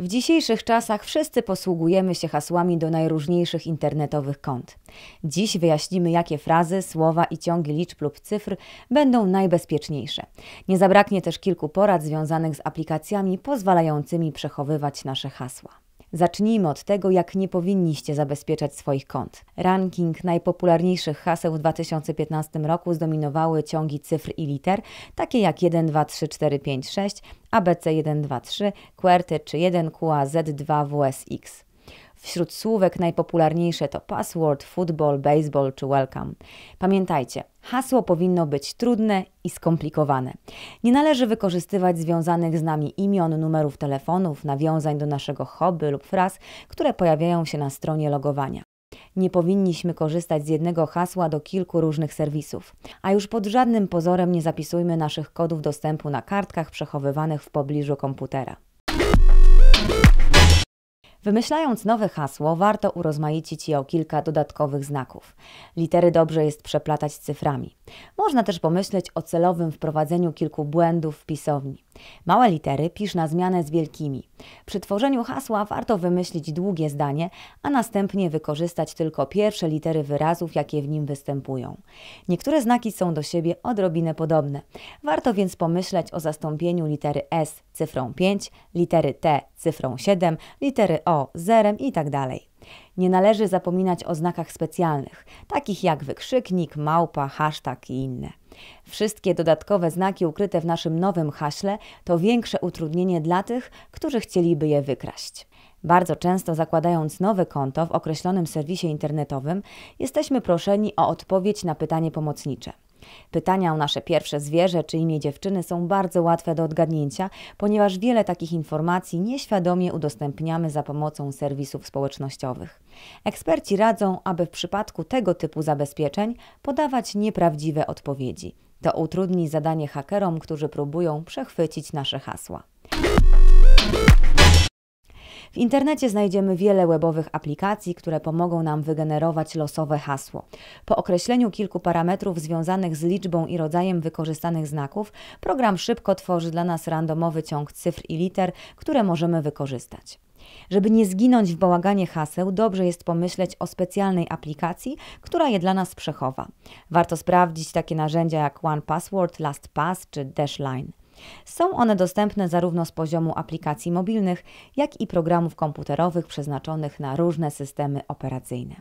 W dzisiejszych czasach wszyscy posługujemy się hasłami do najróżniejszych internetowych kont. Dziś wyjaśnimy, jakie frazy, słowa i ciągi liczb lub cyfr będą najbezpieczniejsze. Nie zabraknie też kilku porad związanych z aplikacjami pozwalającymi przechowywać nasze hasła. Zacznijmy od tego, jak nie powinniście zabezpieczać swoich kont. Ranking najpopularniejszych haseł w 2015 roku zdominowały ciągi cyfr i liter, takie jak 1, 2, 3, 4, 5, 6, ABC123, QWERTY czy 1 Z, 2 wsx Wśród słówek najpopularniejsze to password, football, baseball czy welcome. Pamiętajcie, hasło powinno być trudne i skomplikowane. Nie należy wykorzystywać związanych z nami imion, numerów telefonów, nawiązań do naszego hobby lub fraz, które pojawiają się na stronie logowania. Nie powinniśmy korzystać z jednego hasła do kilku różnych serwisów, a już pod żadnym pozorem nie zapisujmy naszych kodów dostępu na kartkach przechowywanych w pobliżu komputera. Wymyślając nowe hasło, warto urozmaicić je o kilka dodatkowych znaków. Litery dobrze jest przeplatać cyframi. Można też pomyśleć o celowym wprowadzeniu kilku błędów w pisowni. Małe litery pisz na zmianę z wielkimi. Przy tworzeniu hasła warto wymyślić długie zdanie, a następnie wykorzystać tylko pierwsze litery wyrazów, jakie w nim występują. Niektóre znaki są do siebie odrobinę podobne. Warto więc pomyśleć o zastąpieniu litery S cyfrą 5, litery T cyfrą 7, litery O zerem itd. Tak nie należy zapominać o znakach specjalnych, takich jak wykrzyknik, małpa, hashtag i inne. Wszystkie dodatkowe znaki ukryte w naszym nowym haśle to większe utrudnienie dla tych, którzy chcieliby je wykraść. Bardzo często zakładając nowe konto w określonym serwisie internetowym, jesteśmy proszeni o odpowiedź na pytanie pomocnicze. Pytania o nasze pierwsze zwierzę czy imię dziewczyny są bardzo łatwe do odgadnięcia, ponieważ wiele takich informacji nieświadomie udostępniamy za pomocą serwisów społecznościowych. Eksperci radzą, aby w przypadku tego typu zabezpieczeń podawać nieprawdziwe odpowiedzi. To utrudni zadanie hakerom, którzy próbują przechwycić nasze hasła. W internecie znajdziemy wiele webowych aplikacji, które pomogą nam wygenerować losowe hasło. Po określeniu kilku parametrów związanych z liczbą i rodzajem wykorzystanych znaków, program szybko tworzy dla nas randomowy ciąg cyfr i liter, które możemy wykorzystać. Żeby nie zginąć w bałaganie haseł, dobrze jest pomyśleć o specjalnej aplikacji, która je dla nas przechowa. Warto sprawdzić takie narzędzia jak OnePassword, LastPass czy Dashline. Są one dostępne zarówno z poziomu aplikacji mobilnych, jak i programów komputerowych przeznaczonych na różne systemy operacyjne.